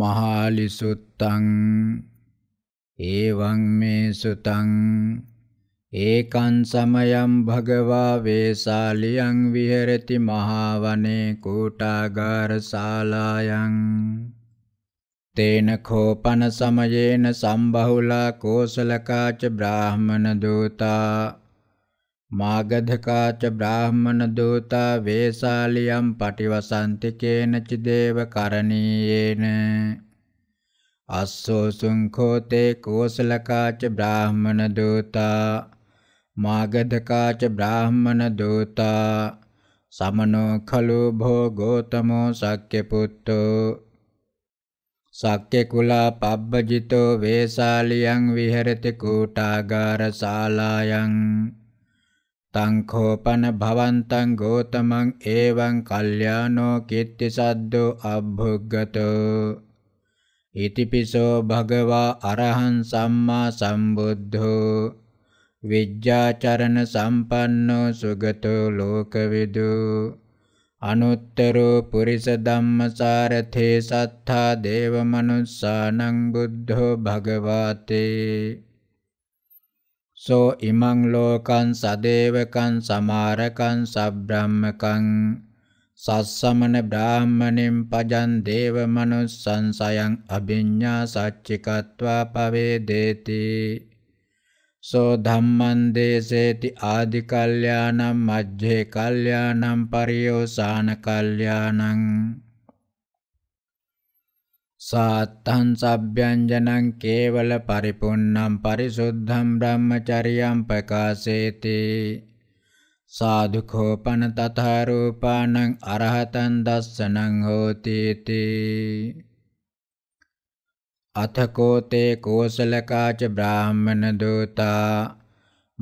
මහාලිසුත්තං ඒවං මේ සුතං ඒකං සමයං භගවා වේසාලියං විහෙරති මහාවනේ කූටාගාර ශාලායන් තේන කෝපන සමයේන සම්බහුලා කෝසලකාච බ්‍රාහමන දූතා මාගධකා ච බ්‍රාහ්මණ දූතා වේසාලියම් පටිවසන්ති කේනචි දේව කරණීයේන අස්සෝ සුංඛෝතේ කෝසලකා ච බ්‍රාහ්මණ දූතා මාගධකා ච බ්‍රාහ්මණ දූතා සමනෝ khlu භෝ ගෝතමෝ සක්්‍ය පුත්තෝ සක්්‍ය කුලා පබ්බජිතෝ වේසාලියං විහෙරති කූටාගාර ශාලායන් තංකෝපන භවන්තං ගෝතමං ඒවං කල්යාණෝ කිත්ති සද්දෝ අබ්භුග්ගතෝ ඉතිපිසෝ භගවා අරහං සම්මා සම්බුද්ධෝ විජ්ජාචරණ සම්පන්නෝ සුගතෝ ලෝකවිදු අනුත්තරෝ පුරිස ධම්මසාරතේ සත්තා දේව මනුස්සානං බුද්ධෝ භගවාතේ සෝ ඉමං ලෝකං සදේවකං සමාරකං සබ්‍රාහ්මකං සස්සමන බ්‍රාහ්මණෙන් පජන් දේව මනුස්සං සයං අභිඤ්ඤා සච්චිකत्वा පවේදේති සෝ ධම්මං දේසේති ආදි කල්යාණං මජ්ජේ කල්යාණං පරියෝසాన කල්යාණං සාත්තං සබ්බ්‍යංජනං කේවල පරිපුන්නම් පරිසුද්ධම් බ්‍රහ්මචරියම් ප්‍රකාශේති සාදුකෝපන තථාරූපානං අරහතන් දස්සනං හෝතීති අතකෝතේ කෝසලකාච බ්‍රාහ්මණ දෝතා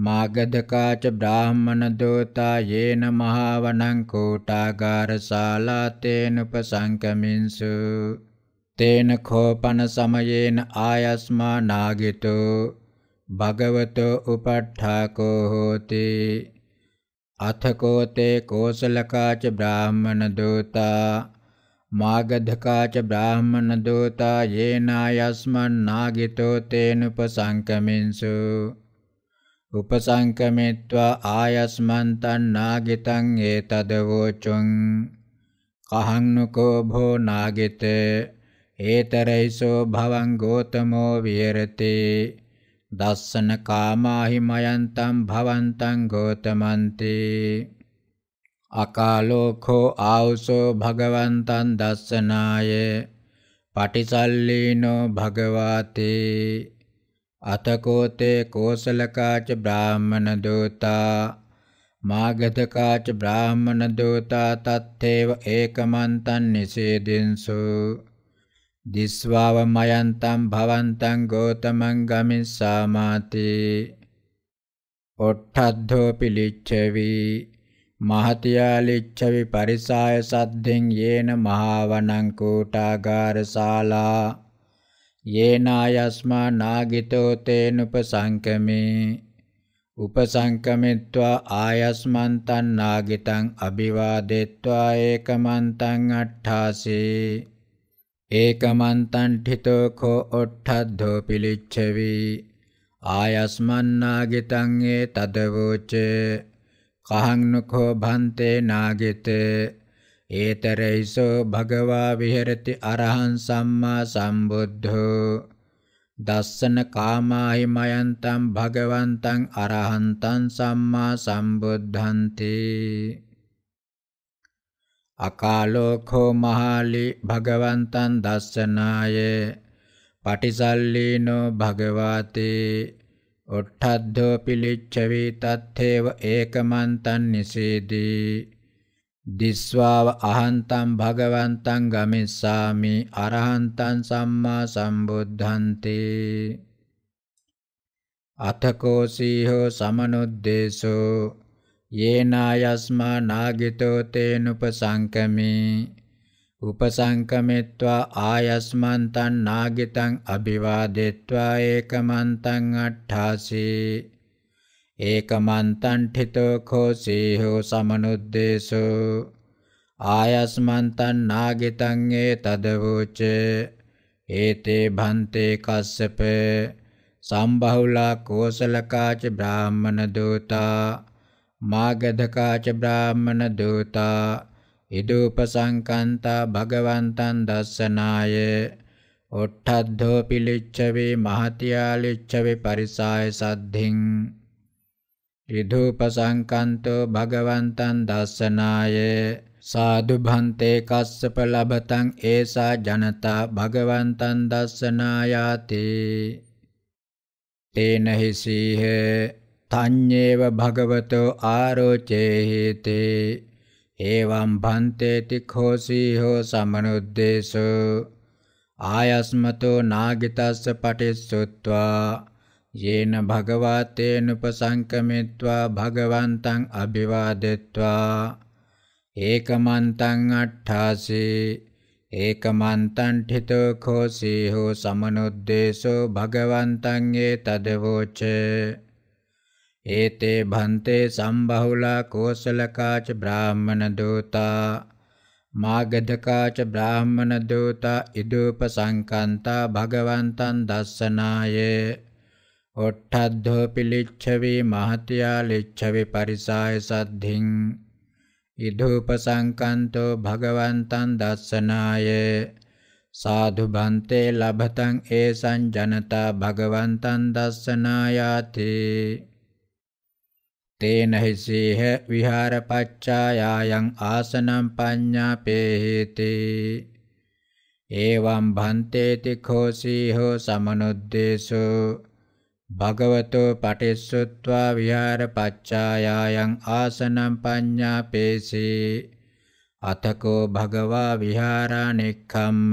මාගධකාච බ්‍රාහ්මණ දෝතා යේන මහවණං කෝටාගාර ශාලා තේනුපසංකමින්සු තේන කෝපන සමයේන ආයස්මා නාගිතෝ භගවතෝ උපට්ඨාකෝ හෝති අථකෝ තේ කෝසලකාච බ්‍රාහ්මණ දෝතා මාගධකාච බ්‍රාහ්මණ දෝතා යේනායස්මන් නාගිතෝ තේනුපසංකමින්සු උපසංකමිත්වා ආයස්මන් තන් නාගිතං ඒතදවෝචුං කහංනුකෝ භෝ නාගිතේ ඒතරයිසෝ භවං ගෝතමෝ විහෙරති දස්සන කාමාහි මයන්තම් භවන්තං ගෝතමන්ති අකාලෝකෝ ආවුසෝ භගවන්තං දස්සනාය පටිසල්ලීනෝ භගවාතේ අතකෝතේ කෝසලකාච බ්‍රාහ්මණ දෝතා මාගධකාච බ්‍රාහ්මණ දෝතා තත්තේව ඒකමන්තං නිසේදින්සෝ දිස්වාවමයන්තම් භවන්තං ගෝතමං ගමිස්සාමාති ඔට්ඨද්ධෝ පිලිච්ඡවි මහතියාලිච්ඡවි පරිසාය සද්දෙන් යේන මහාවනං කෝටාගාර ශාලා යේනායස්මා නාගිතෝ තේනුපසංකමේ උපසංකමිත්වා ආයස්මන් තන් නාගිතං අභිවාදෙත්වා ඒකමන්තං අට්ඨාසේ ඒකමන්තණ්ඨිතෝ කෝ ඔට්ඨද්ධෝ පිලිච්ඡවි ආයස්මන්නාගිතං ඒ තදවෝච කහං නඛෝ භන්තේ නාගිත ඒතරයිසෝ භගවා විහෙරති අරහං සම්මා සම්බුද්ධෝ දස්සන කාමාහි මයන්තං භගවන්තං අරහන්තං සම්මා සම්බුද්ධන්තේ අකාලෝකෝ මහාලි භගවන්තං දස්සනාය පටිසල්ලීනෝ භගවාතේ ඔට්ඨද්ධෝ පිලිච්ඡවි තත්තේව ඒකමන්තං නිසීදී දිස්වාව අහන්තං භගවන්තං ගමිස්සාමි අරහන්තං සම්මා සම්බුද්ධන්තේ අතකෝසීහෝ සමනුද්දේශෝ යේනායස්මා නාගිතෝ තේනුපසංකමේ උපසංකමෙත්වා ආයස්මන්තං නාගිතං අභිවාදෙත්වා ඒකමන්තං අට්ඨාසී ඒකමන්තං ඨිතෝ khෝසී හෝ සමනුද්දේශෝ ආයස්මන්තං නාගිතං ඒ තදවෝච ඒතේ භන්තේ කස්සප සම්බහුලා කෝසලකාච බ්‍රාහ්මණ දූතා මාගධකාච බ්‍රාහ්මණ දූතා ඉදූපසංකන්තා භගවන්තං දස්සනාය ඔට්ඨද්ධෝ පිලිච්ඡවේ මහත්‍යාලිච්ඡවේ පරිසාය සද්ධින් ඉදූපසංකන්තෝ භගවන්තං දස්සනාය සාදු භන්තේ කස්සප ලබතං ඒසා ජනතා භගවන්තං දස්සනායාති තේනහි සීහේ තඤ්ඤේව භගවතෝ ආරෝචේහි තේ එවං භන්තේති khෝසී හෝ සමනුද්දේශෝ ආයස්මතෝ නාගිතස්ස පටිස්සුත්වා යේන භගවා තේනුපසංකමිත්වා භගවන්තං අභිවාදෙත්වා ඒකමන්තං අට්ඨාසේ ඒකමන්තං ඨිතෝ khෝසී හෝ සමනුද්දේශෝ භගවන්තං ඒ තදවෝචේ ඒතේ භන්තේ සම්බහුලා කෝසලකාච බ්‍රාහ්මණ දූතා මාගධකාච බ්‍රාහ්මණ දූතා ඉදූපසංකන්තා භගවන්තං දස්සනාය ඔට්ඨද්ධෝ පිලිච්ඡවි මහත්‍යා ලිච්ඡවි පරිසාය සද්ධින් ඉදූපසංකන්තෝ භගවන්තං දස්සනාය සාධු බන්තේ ලබතං ඒසං ජනතා භගවන්තං දස්සනායාතේ තේන හිසේහ විහාරපච්චායායන් ආසනම් පඤ්ඤාපේහෙති එවං භන්තේති khෝසී හෝ සමනුද්දේශෝ භගවතෝ පටිස්සුත්වා විහාරපච්චායායන් ආසනම් පඤ්ඤාපේසී අතකෝ භගවා විහාරානෙක්ඛම්ම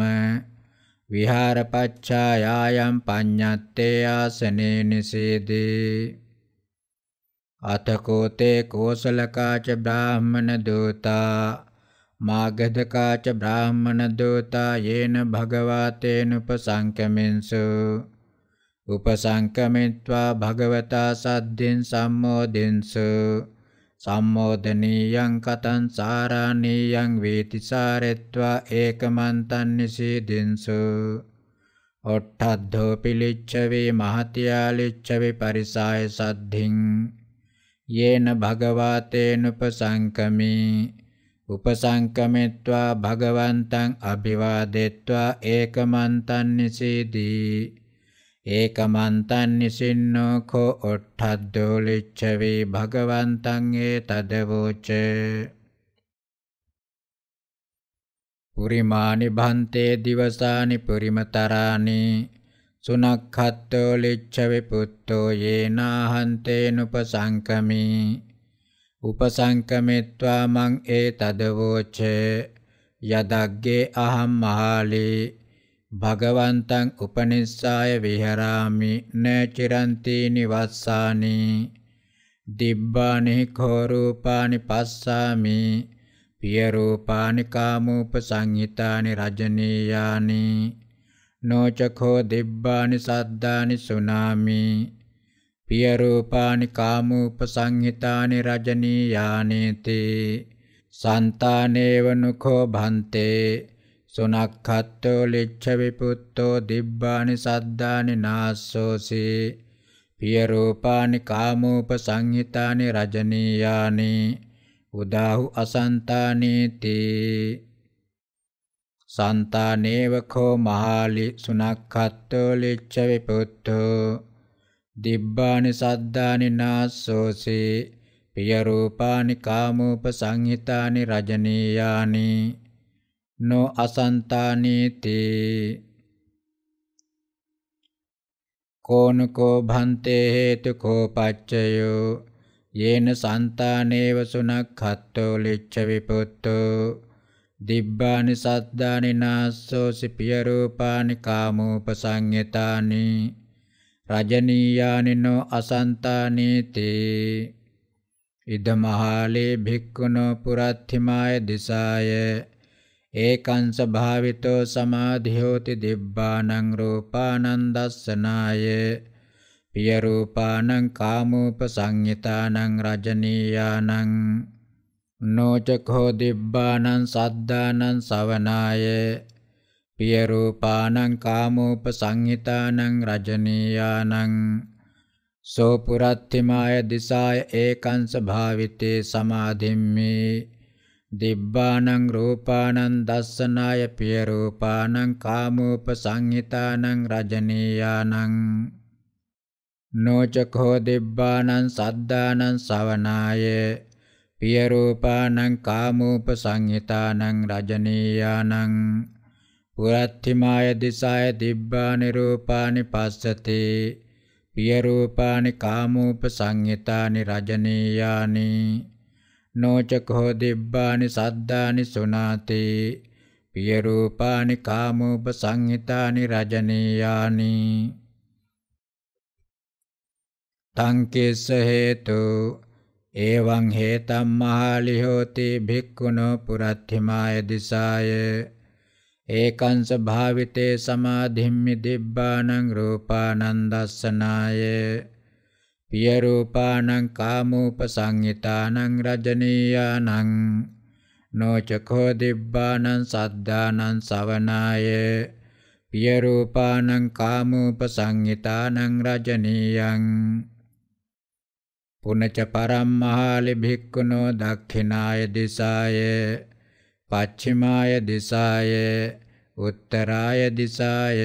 විහාරපච්චායායන් පඤ්ඤත්තේ ආසනේ නිසේදී අතකෝතේ කෝසලකාච බ්‍රාහ්මණ දූතා මාගධකාච බ්‍රාහ්මණ දූතා යේන භගවාතේන උපසංකමෙන්සු උපසංකමිත්වා භගවතා සද්ධින් සම්මෝදින්සු සම්මෝදනීයං කතං සාරාණීයං වේතිසාරෙත්වා ඒකමන්තං නිසීදින්සු ඔට්ඨද්ධෝ පිලිච්ඡවේ මහත්‍යාලිච්ඡවේ පරිසාය සද්ධින් යේන භගවාතේනුපසංකමි උපසංකමිත්වා භගවන්තං අභිවාදෙත්වා ඒකමන්තං නිසීදී ඒකමන්තං නිසින්නෝ කෝ ඔට්ඨද්දෝ ලිච්ඡවේ භගවන්තං ඒ තදවෝච පුරිමානි භන්තේ දිවසානි පුරිමතරානි සුනක්ඛත්තෝ ලිච්ඡවේ පුත්තෝ යේනාහන්තේනුපසංකමී උපසංකමෙත්වා මං ඒ තදවෝච යදග්ගේ අහම් මහාලේ භගවන්තං උපනිස්සාය විහරාමි න චිරන්ති නිවස්සානි දිබ්බානි කෝරූපානි පස්සාමි පිය රූපානි කාමූප සංහිතානි රජනීයානි නෝචකෝ දිබ්බානි සද්දානි සුනාමි පිය රූපානි කාමූප සංහිතානි රජනීයානේති සන්තානේවනුඛෝ භන්තේ සුනක්ඛත්තෝ ලිච්ඡ විපුත්තෝ දිබ්බානි සද්දානි නාස්සෝසි පිය රූපානි කාමූප සංහිතානි රජනීයානි උදාහු අසන්තානේති සන්තානේවකෝ මහාලි සුනක්ඛත්තෝ ලිච්ඡ විපුත්තෝ දිබ්බානි සද්ධානි නාස්සෝසේ පිය රූපානි කාමූප සංහිතානි රජනීයානි නො අසන්තානීති කෝනකෝ භන්තේ හේතු කෝපච්චයෝ යේන සන්තානේව සුනක්ඛත්තෝ ලිච්ඡ විපුත්තෝ දිබ්බානි සද්දානි නාස්සෝසි පිය රූපානි කාමෝපසංයතානි රජනීයානිනෝ අසන්තානීති ඉදමහාලේ භික්ඛුනෝ පුරත්ථිමාය දිසාය ඒකංස භාවිතෝ සමාධියෝති දිබ්බානං රූපානං දස්සනාය පිය රූපානං කාමෝපසංයතානං රජනීයානං නෝචකෝ දිබ්බානං සද්ධානං සවනාය පිය රූපානං කාමෝප සංහිතානං රජනීයානං සෝ පුරත්තිමාය දිසාය ඒකංස භාවිතේ සමාධිම්මේ දිබ්බානං රූපානං දස්සනාය පිය රූපානං කාමෝප සංහිතානං රජනීයානං නෝචකෝ දිබ්බානං සද්ධානං සවනාය පිය රූපානං කාමූපසංහිතානං රජනීයානං පුරත්තිමාය දිසාය දිබ්බානි රූපානි පස්සති පිය රූපානි කාමූපසංහිතානි රජනීයානි නෝචකෝ දිබ්බානි සද්දානි සුනාති පිය රූපානි කාමූපසංහිතානි රජනීයානි තංකේස හේතු එවං හේතම් මහලිහෝති භික්ඛුනෝ පුරත්ථිමාය දිසාය ඒකංස භාවිතේ සමාධිම්මි දිබ්බානං රූපානන්දස්සනාය පිය රූපානං කාමූපසංහිතානං රජනීයානං නොචකෝ දිබ්බානං සද්ධානං සවනාය පිය රූපානං කාමූපසංහිතානං රජනීයං පුනච පරම්මහාලි භික්ඛුනෝ දක්ඛිනාය දිසාය පච්චිමාය දිසාය උත්තරාය දිසාය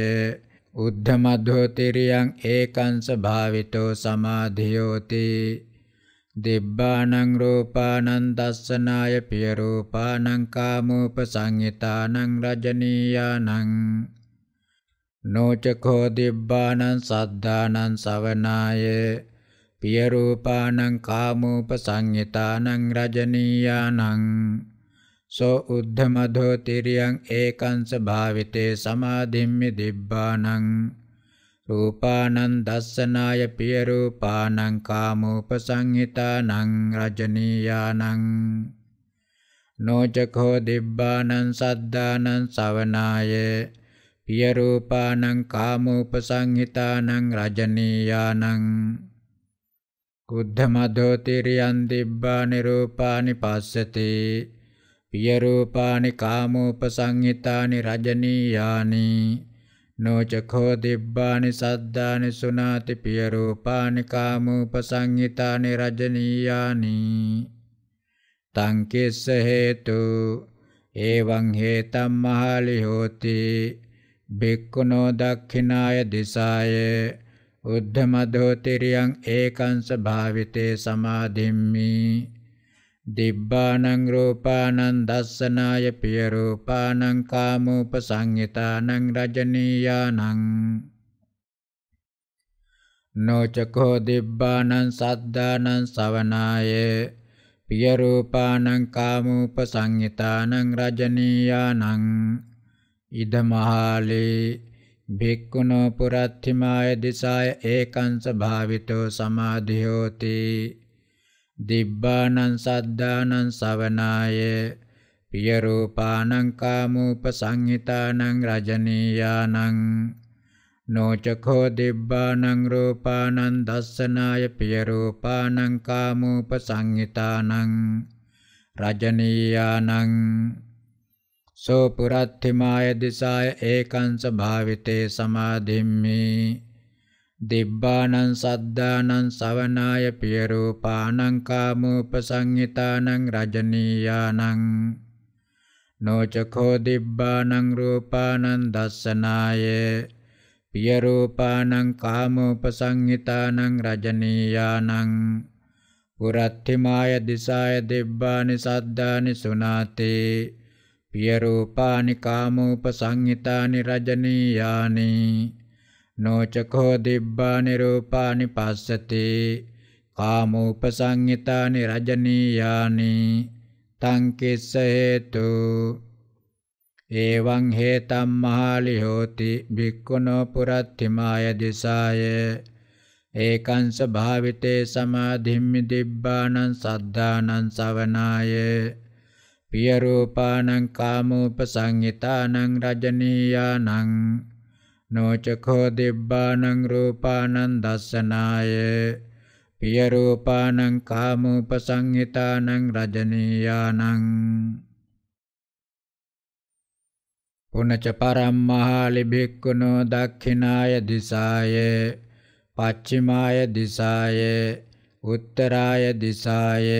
උද්ධමද්ධෝතිරියං ඒකංස භාවිතෝ සමාධියෝති දිබ්බානං රූපානං දස්සනාය පිය රූපානං කාමෝපසංහිතානං රජනීයානං නෝචකෝ දිබ්බානං සද්ධානං සවනාය පියරූපානං කාමූපසංහිතානං රජනීයානං සෝ උද්ධමධෝ තිරියං ඒකංස භාවිතේ සමාධිම්මි දිබ්බානං රූපානං දස්සනාය පියරූපානං කාමූපසංහිතානං රජනීයානං නෝචකෝ දිබ්බානං සද්ධානං සවනාය පියරූපානං කාමූපසංහිතානං රජනීයානං කුද්ධමදෝතිරියන් දිබ්බානි රූපානි පස්සති පිය රූපානි කාමෝපසංහිතානි රජනීයානි නොචඛෝ දිබ්බානි සද්දානි සුනාති පිය රූපානි කාමෝපසංහිතානි රජනීයානි තං කිස්ස හේතු එවං හේතම් මහලි හෝති බික්කුණෝ දක්ඛිනාය දිසායේ උද්ධමදෝතිරියං ඒකංස භාවිතේ සමාදිම්මි දිබ්බානං රූපානං දස්සනාය පිය රූපානං කාමූපසංහිතානං රජනීයානං නොචකෝ දිබ්බානං සද්දානං සවනාය පිය රූපානං කාමූපසංහිතානං රජනීයානං ඉදමහාලේ භික්ඛුනෝ පුරත්ථිමාය දිසාය ඒකංස භාවිතෝ සමාධියෝති දිබ්බානං සද්ධානං සවනාය පිය රූපානං කාමූපසංහිතානං රජනීයානං නොචකෝ දිබ්බානං රූපානං දස්සනාය පිය රූපානං කාමූපසංහිතානං රජනීයානං සෝපුරත්තිමාය දිසාය ඒකංස භාවිතේ සමාධිම්මි දිබ්බානං සද්ධානං සවනාය පිය රූපානං කාමෝපසංහිතානං රජනීයානං නොචකෝ දිබ්බානං රූපානං දස්සනාය පිය රූපානං කාමෝපසංහිතානං රජනීයානං පුරත්තිමාය දිසාය දිබ්බානි සද්ධානි සුනාතේ පියරූපානි කාමූප සංහිතානි රජනීයානි නෝචකෝ දිබ්බානි රූපානි පස්සති කාමූප සංහිතානි රජනීයානි තං කිස්ස හේතු එවං හේතම් මහලි හෝති භික්ඛුනෝ පුරත්තිමාය දිසාය ඒකංස භාවිතේ සමාධිම්මි දිබ්බානං සද්ධානං සවනාය පියරූපානං කාමූපසංහිතානං රජනීයානං නොචකෝ දිබ්බානං රූපානං දස්සනාය පියරූපානං කාමූපසංහිතානං රජනීයානං පුනච පරම්මහාලි භික්ඛුනෝ දක්ඛිනාය දිසාය පච්චිමාය දිසාය උත්තරාය දිසාය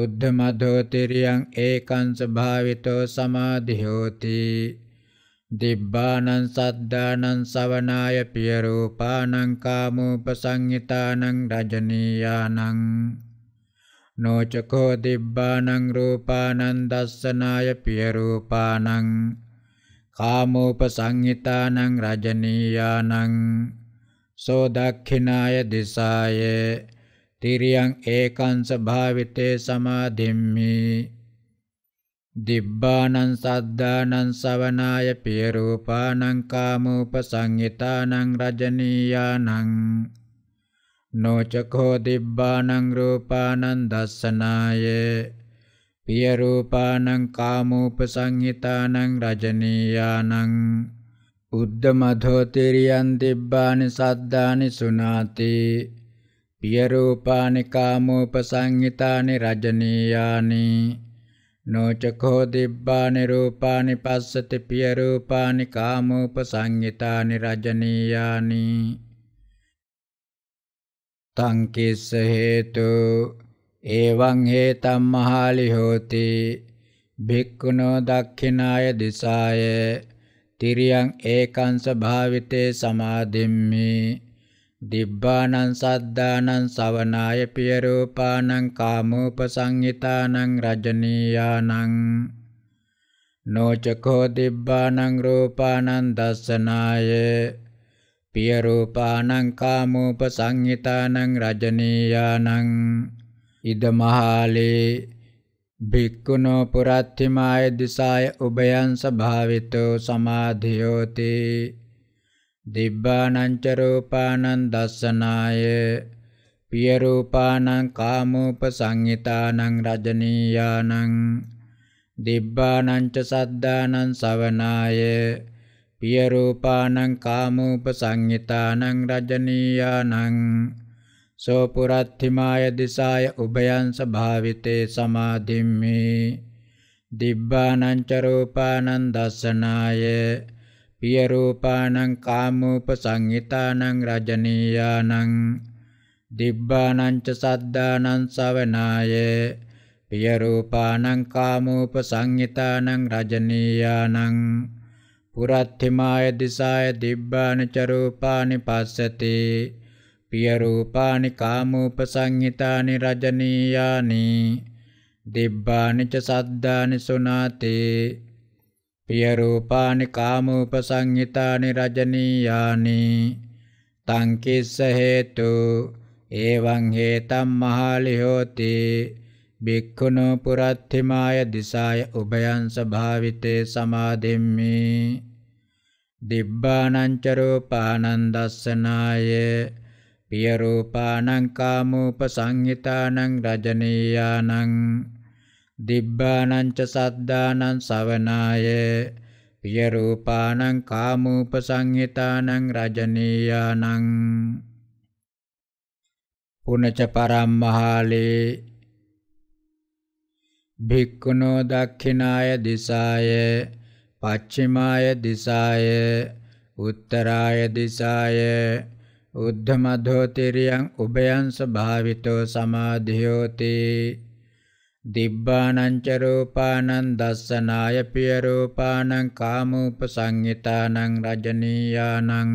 උද්ධමතෝ තිරියං ඒකං ස්වභාවිතෝ සමාධියෝති දිබ්බානං සද්ධානං සවනාය පිය රූපානං කාමෝපසංහිතානං රජනීයානං නොචකෝ දිබ්බානං රූපානං දස්සනාය පිය රූපානං කාමෝපසංහිතානං රජනීයානං සෝ දක්ඛිනාය දිසායේ තිරියං ඒකංස භාවිතේ සමාදිම්මි දිබ්බානං සද්දානං සවනාය පිය රූපානං කාමූපසංහිතානං රජනීයානං නොචකෝ දිබ්බානං රූපානං දස්සනාය පිය රූපානං කාමූපසංහිතානං රජනීයානං උද්දමධෝ තිරියං දිබ්බානි සද්දානි සුනාති පියරූපානි කාමූපසංහිතානි රජනීයානි නෝචකෝ දිබ්බානි රූපානි පස්සති පියරූපානි කාමූපසංහිතානි රජනීයානි තං කිස්ස හේතු එවං හේතම් මහාලි හෝති භික්ඛුනෝ දක්ඛිනාය දිසාය තිරියං ඒකංස භාවිතේ සමාදිම්මේ දිබ්බානං සද්ධානං සවනාය පිය රූපානං කාමෝපසංහිතානං රජනීයානං නොචකෝ දිබ්බානං රූපානං දස්සනාය පිය රූපානං කාමෝපසංහිතානං රජනීයානං ඉදමහාලේ භික්ඛුනෝ පුරත්තිමාය දිසාය උභයං සභාවිතෝ සමාධියෝතේ දිබ්බානංච රූපානං දස්සනාය පිය රූපානං කාමෝපසංහිතානං රජනීයානං දිබ්බානංච සද්දානං සවනාය පිය රූපානං කාමෝපසංහිතානං රජනීයානං සෝ පුරත්තිමාය දිසාය උභයං සභාවිතේ සමාධිම්මේ දිබ්බානංච රූපානං දස්සනාය පිය රූපානං කාමූපසංහිතානං රජනීයානං දිබ්බානං ච සද්දානං සවනාය පිය රූපානං කාමූපසංහිතානං රජනීයානං පුරත්තිමාය දිසාය දිබ්බානි ච රූපානි පස්සති පිය රූපානි කාමූපසංහිතානි රජනීයානි දිබ්බානි ච සද්දානි සුනාතේ පියරූපානි කාමූප සංහිතානි රජනීයානි තංකිස්ස හේතු ඒවං හේතම් මහාලි හෝති භික්ඛුනෝ පුරත්ථිමාය දිසාය උභයං සභාවිතේ සමාදෙම්මි දිබ්බානං ච රූපානං දස්සනාය පියරූපානං කාමූප සංහිතානං රජනීයානං දිබ්බානංච සද්දානං සවනාය පිය රූපානං කාමූපසංහිතානං රජනීයානං පුනච පරම්මහාලේ භික්ඛුනෝ දක්ඛිනාය දිසාය පච්චිමාය දිසාය උත්තරාය දිසාය උද්ධමධෝ තිරියං උභයං ස්වභාවිතෝ සමාධියෝතේ දිබ්බානංච රූපානං දස්සනාය පිය රූපානං කාමූපසංහිතානං රජනීයානං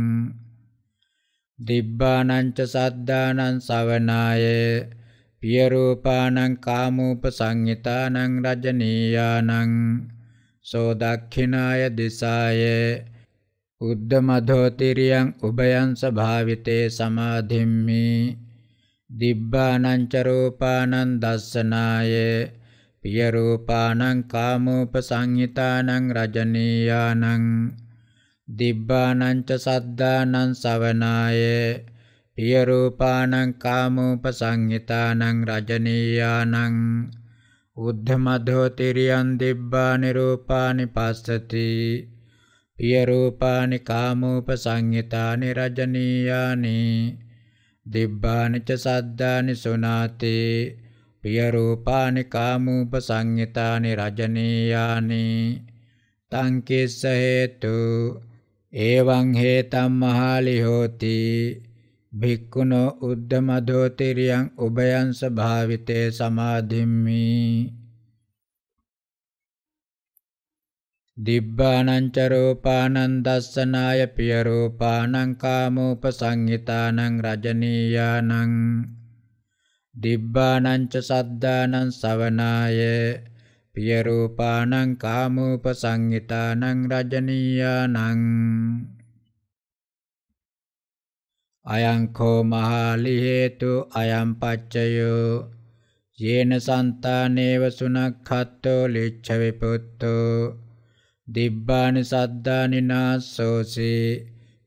දිබ්බානංච සද්දානං සවනාය පිය රූපානං කාමූපසංහිතානං රජනීයානං සෝ දක්ඛිනාය දිසාය උද්දමධෝ තිරියං උභයං සභාවිතේ සමාධිම්මේ දිබ්බානංච රූපානං දස්සනාය පිය රූපානං කාමෝපසංහිතානං රජනීයානං දිබ්බානංච සද්ධානං සවනාය පිය රූපානං කාමෝපසංහිතානං රජනීයානං උද්ධමධෝ තිරියන් දිබ්බානි රූපානි පස්සති පිය රූපානි කාමෝපසංහිතානි රජනීයානි දිබ්බානිච සද්දානි සුනාතේ පිය රූපානි කාමූප සංයතානි රජනීයානි තං කිස්ස හේතු එවං හේතම් මහලි හෝති භික්ඛුනෝ උද්දමදෝ තිරියං උභයං ස්වභාවිතේ සමාධිම්මි දිබ්බානංච රූපානං දස්සනාය පිය රූපානං කාමෝපසංහිතානං රජනීයානං දිබ්බානංච සද්දානං සවනාය පිය රූපානං කාමෝපසංහිතානං රජනීයානං අයං කෝ මහාලි හේතු අයං පච්චයෝ යේන සන්තානේව සුනක්ඛත්තෝ ලිච්ඡ විපුත්තෝ දිබ්බානි සද්දානි නාසෝසේ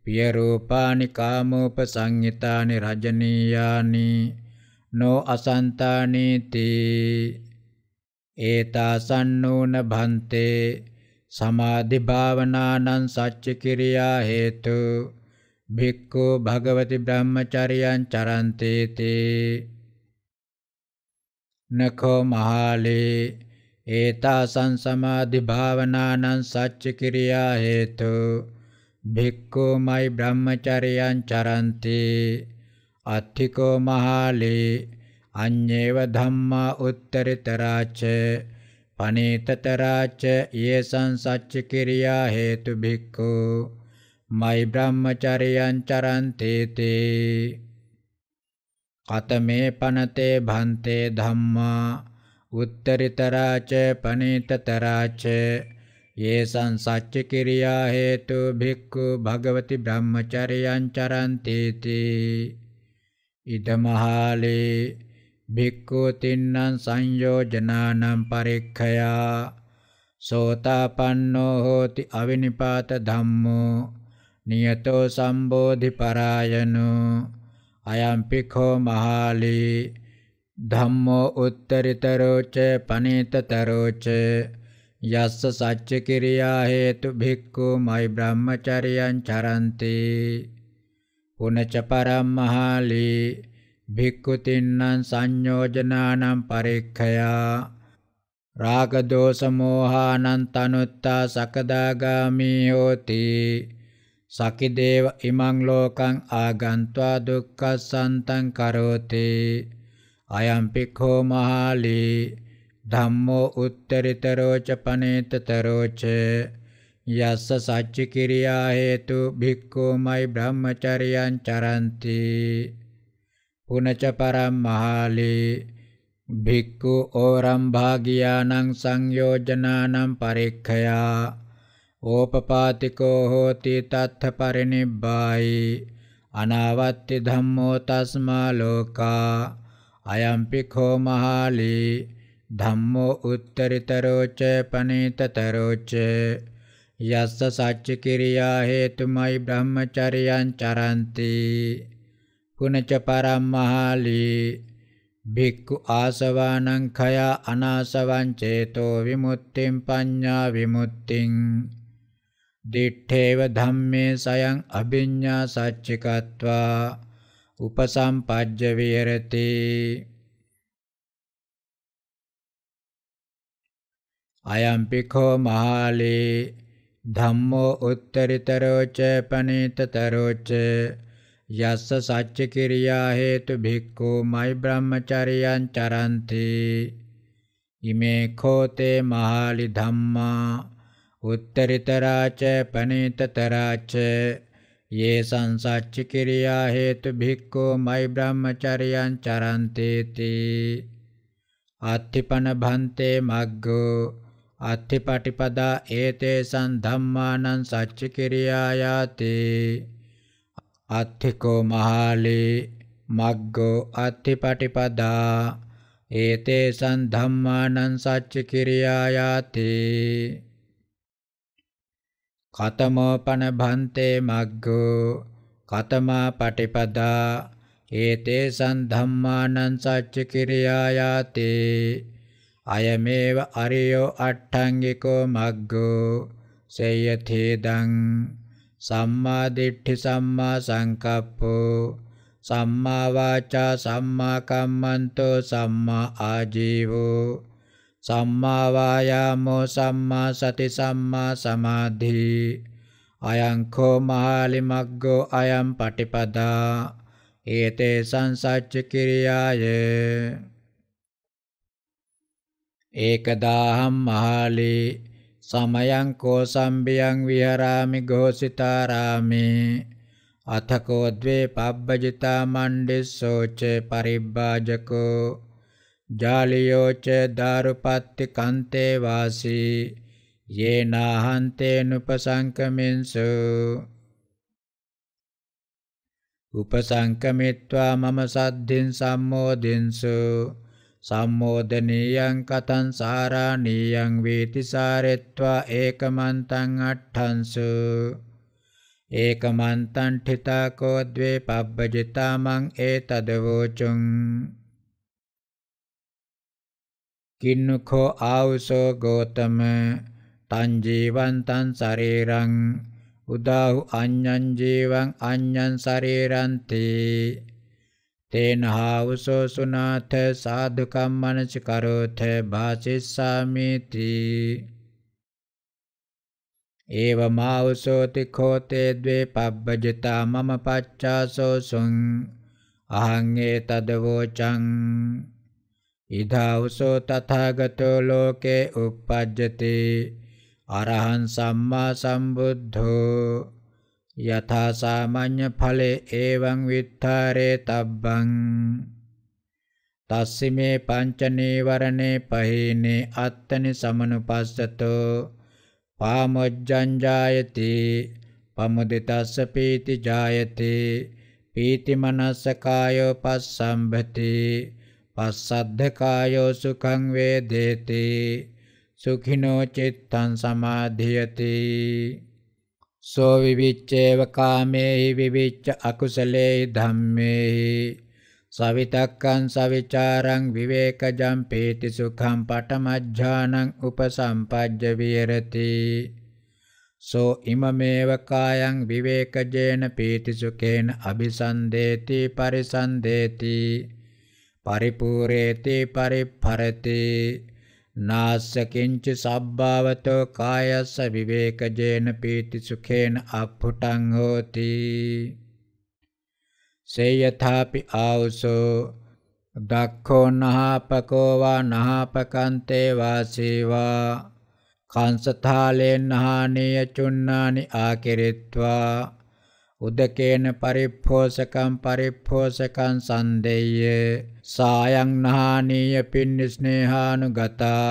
පිය රූපානි කාමෝපසංයතානි රජනීයානි නෝ අසන්තානීති ඒතාසන්නෝන භන්තේ සමාධි භාවනානං සච්ච කිරියා හේතු භික්ඛු භගවති බ්‍රහ්මචර්යං චරන්තේති නඛෝ මහාලේ ඒතාසං සමාධි භාවනානං සච්ච කිරියා හේතු භික්ඛුමයි බ්‍රහ්මචර්යං චරන්ති අත්ථිකෝ මහාලේ අඤ්ඤේව ධම්මා උත්තරිතරාච පනේතතරාච යේසං සච්ච කිරියා හේතු භික්ඛු මයි බ්‍රහ්මචර්යං චරන්තේතේ කතමේ පනතේ භන්තේ ධම්මා උත්තරිතරා ච පනේතතරා ච යේසං සච්ච කිරියා හේතු භික්ඛු භගවති බ්‍රහ්මචර්යං චරන්ති තී ඉදමහාලේ භික්ඛු තින්නම් සංයෝජනානම් පරික්ඛයා සෝතාපන්නෝ හෝති අවිනිපාත ධම්මෝ නියතෝ සම්බෝධි පරායනෝ අයම්පිඛෝ මහාලේ ධම්මෝ උත්තරිතරෝ ච පනේතතරෝ ච යස්ස සච්ච කිරියා හේතු භික්ඛු මයි බ්‍රහ්මචරියං චරන්ති පුනච පරම්මහාලි භික්ඛු තින්නම් සංයෝජනානම් පරික්ඛයා රාග දෝෂ මෝහානං තනුත්තා සකදාගාමී හෝති සකිදේව ඉමං ලෝකං ආගන්त्वा දුක්ඛ සන්තං කරෝතේ අයම්පික්ඛෝ මහාලී ධම්මෝ උත්තරිතරෝ ච පනේතතරෝ ච යස්ස සච්ච කිරියා හේතු භික්ඛෝමයි බ්‍රහ්මචරියං චරಂತಿ පුනච පරම් මහාලේ භික්ඛු ඕරම් භාගියානං සංයෝජනානම් පරික්ඛයා ඕපපාතිකෝ හෝති තත්ථ පරිනිබ්බායි අනාවත්ති ධම්මෝ තස්මා ලෝකා අයම්පි කෝමහාලී ධම්මෝ උත්තරිතරෝච පනේතතරෝච යස්ස සච්ච කිරියා හේතුමයි බ්‍රහ්මචර්යං චරಂತಿ පුනච පරම්මහාලී භික්ඛු ආසවානං khය අනාසවං චේතෝ විමුක්තිං පඤ්ඤා විමුක්තිං දිඨේව ධම්මේ සයං අභිඤ්ඤා සච්චිකत्वा උපසම්පජ්ජ විහෙරති අයම්පිඛෝ මහාලේ ධම්මෝ උත්තරිතරෝච පනේතතරෝච යස්ස සච්ච කිරියා හේතු භික්ඛු මයි බ්‍රහ්මචරියං චරන්ති ඉමේ කෝතේ මහාලි ධම්මා උත්තරිතරාච පනේතතරාච ये සංසච්ච කිරියා හේතු භික්ඛෝ මයි බ්‍රහ්මචරියං චරන්තේති අත්තිපන භන්තේ මග්ගෝ අත්තිපටිපදා ඒතේසං ධම්මානං සච්ච කිරියා යාති අත්තිකෝ මහාලේ මග්ගෝ අත්තිපටිපදා ඒතේසං ධම්මානං සච්ච කිරියා යාති කතමෝපන භන්තේ මග්ගෝ කතමා පටිපදා ඒතේ සම්ධම්මානං සච්ච කිරියායාතේ අයමේව අරියෝ අට්ඨංගිකෝ මග්ගෝ සේයතේදං සම්මා දිට්ඨි සම්මා සංකප්පෝ සම්මා වාචා සම්මා කම්මන්තෝ සම්මා ආජීවෝ සම්මා වායාමෝ සම්මා සති සම්මා සමාධි අයං කෝ මහලි මග්ගෝ අයං පටිපදා ඒතේ සංසච්ච කිරියාය ඒකදාහම් මහලි සමයං කෝසම්බියං විහරාමි ഘോഷිතාරාමේ අතකෝ ද්වේ පබ්බජිතා මණ්ඩිස්සෝච පරිබ්බාජකෝ ජාලියෝච දාරුපත්ති කන්තේ වාසී යේනාහන්තේන උපසංකමෙන්සු උපසංකමිත්වා මම සද්ධින් සම්මෝදින්සු සම්මෝදනීයං කතං සාරාණීයං වේති සාරෙත්වා ඒකමන්තං අට්ඨංසු ඒකමන්තං ඨිතාකෝ ද්වේ පබ්බජිතා මං ඒතදවෝචුං කින්නුඛෝ ආවුසෝ ගෝතම තං ජීවං තං සරේරං උදාහු අඤ්ඤං ජීවං අඤ්ඤං සරේරං තේ තේන හාවුසෝ සුනාථ සාධුකම් මනසිකරෝථ භාසිස්සාමිති ඒවමාවසෝති කෝතේ ද්වේ පබ්බජතා මම පච්චාසෝසුං අහං ඒතදවෝචං ඉදාවසෝ තථාගතෝ ලෝකේ uppajjati අරහං සම්මා සම්බුද්ධෝ යථා සාමාන්‍ය ඵලේ එවං විත්තරේ තබ්බං තස්සිමේ පංච නීවරණේ පහේනේ අත්තනි සමනුපස්සතෝ පාමොජ්ජං ජායති පමුදිතස්ස පීති ජායති පීති මනස්ස කායෝ පස්සම්භතේ පස්සද්ධකායෝ සුඛං වේදේති සුඛිනෝ චිත්තං සමාධියති සෝ විවිච්ඡේව කාමේහි විවිච්ඡ අකුසලේහි ධම්මේහි සවිතක්කං සවිචාරං විවේකජං පේති සුඛං පටමජ්ජානං උපසම්පජ්ජ විහෙරති සෝ ඉමමේව කායං විවේකජේන පේති සුඛේන අபிසන්දේති පරිසන්දේති පරිපූර්ණේති පරිපරති නාසකින්ච සබ්භාවතෝ කායස්ස විවේකජේන පීති සුඛේන අප්පුටං හෝති සේයථාපි ආවසෝ දක්ඛෝ නහපකෝ වා නහපකන්තේ වාසීවා කංසථාලේන හානීය චුන්නානි ආකිරිත්වා උදකේන පරිප්‍රෝසකම් පරිප්‍රෝසකම් සන්දේය සායං නහානීය පින්න ස්නේහානුගතා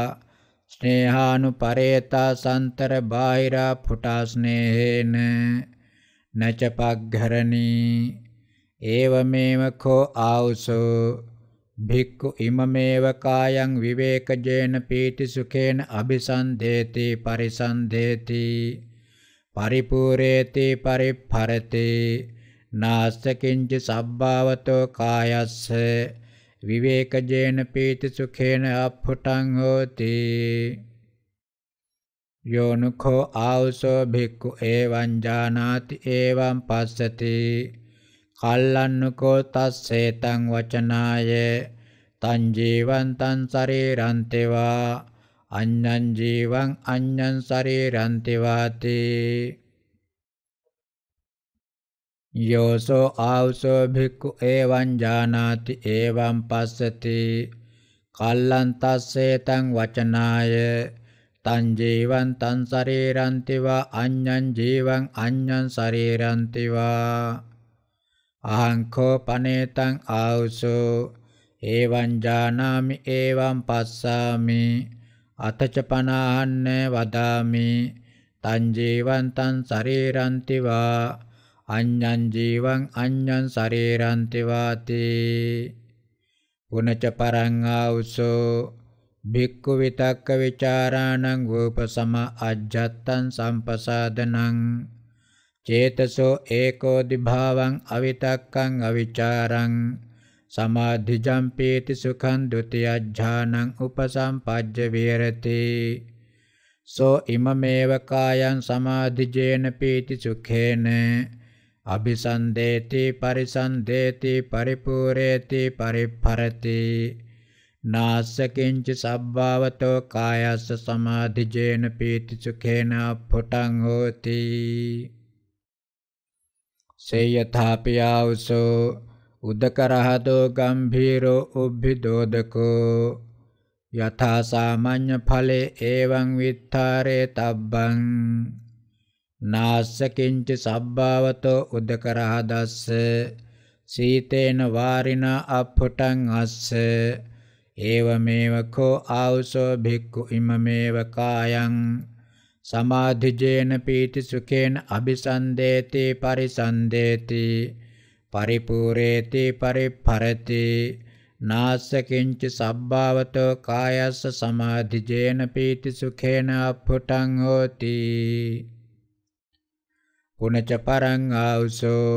ස්නේහානු පරේතා සන්තර බාහිරා පුටා ස්නේහේන නච පග්ඝරණී ඒවමේව කෝ ආවුසෝ භික්ඛු ඉමමේව කායං විවේකජේන පීති සුඛේන අபிසන්දේති පරිසන්දේති පරිපූර්ණේති පරිපරති නාස්සකින්ච සබ්භාවතෝ කායස්ස විවේකජේන පීති සුඛේන අප්පුටං හෝති යෝනුඛෝ ආවසෝ භික්ඛු එවං ජානාති එවං පස්සති කල්ලන්නුකෝ තස්සේතං වචනාය තං ජීවන්තං ශරීරන්තේවා අඤ්ඤං ජීවං අඤ්ඤං සරේරං තෙවාතේ යෝසෝ ආවසෝ භික්ඛු එවං ජානාති එවං පස්සති කල්ලං තස්සේ තං වචනාය තං ජීවං තං සරීරං තිවා අඤ්ඤං ජීවං අඤ්ඤං සරීරං තිවා අහං කෝ පනේතං ආවසෝ එවං ජානාමි එවං පස්සාමි අතච පනාහන්න වදාමි තං ජීවං තං ශරීරන්ති වා අඤ්ඤං ජීවං අඤ්ඤං ශරීරන්ති වාති පුනච පරං ආඋසෝ භික්ඛු විතක්ක ਵਿਚාරාණං වූපසම අජ්ජත්තං සම්පසාදනං චේතසෝ ඒකෝ දිභාවං අවිතක්කං අවිචාරං සමාධිජම්පේති සුඛං ဒ උතිය ඥානං උපසම්පජ්ජ විහෙරති සෝ ඉමමේව කායං සමාධිජේන පීති සුඛේන අபிසන්දේති පරිසන්දේති පරිපූර්ණේති පරිපරති නාසකින්ච සබ්භාවතෝ කායස්ස සමාධිජේන පීති සුඛේන පුටං හෝති සේයථාපියාවසෝ උදකරහතෝ ගම්භීරෝ උබ්බිදෝදකෝ යථා සාමාන්‍ය ඵලේ එවං විත්තරේ තබ්බං නාස්ස කිංච සබ්භාවතෝ උදකරහදස්ස සීතේන වාරින අප්පටං අස්ස ඒවමේව කෝ ආවසෝ භික්ඛු ඉමමේව කායං සමාධිජේන පීති සුඛේන අபிසන්දේති පරිසන්දේති පරිපූරේති පරිපරති නාසකින්ච සබ්භාවතෝ කායස්ස සමාධිජේන පීති සුඛේන අප්පුටං හෝති පුනච පරං ආවුසෝ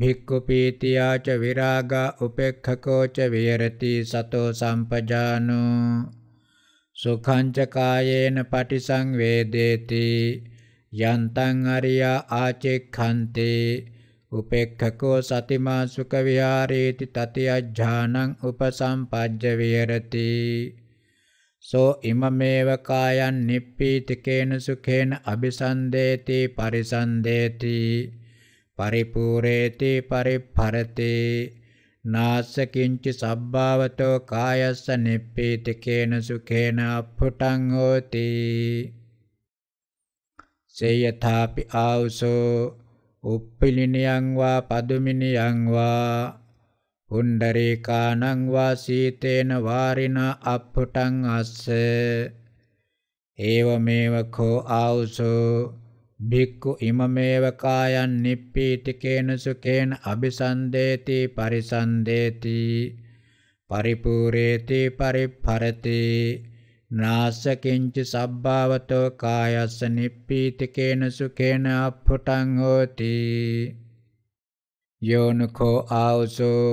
භික්ඛු පීතියාච විරාගා උපේක්ඛකෝච විහෙරති සතෝ සම්පජානෝ සුඛං ච කායේන පටිසංවේදේති යන්තං අරියා ආචෙක්ඛන්තේ උපේක්ඛකෝ සතිමා සුඛ විහාරේති තතියඥානං උපසම්පජ්ජ විහෙරති සෝ ඉමමේව කායන් නිප්පීතිකේන සුඛේන අபிසන්දේති පරිසන්දේති පරිපූරේති පරිපරති නාස්ස කිංච සබ්භාවතෝ කායස්ස නිප්පීතිකේන සුඛේන අප්පුටං හෝති සේයථාපි ආවසෝ උප්පිලිනියං වා පදුමිනියං වා පුණ්ඩරීකානං වා සීතේන වාරින අප්පටං අස්ස ඒවමේව කෝ ආවුසෝ භික්ඛු ඉමමේව කායන් නිප්පීතිකේන සුකේන අபிසන්දේති පරිසන්දේති පරිපූරේති පරිපරති නාසකින්ච සබ්භාවතෝ කායස්ස නිප්පීතිකේන සුඛේන අප්පුටං හෝති යෝනකෝ ආවසෝ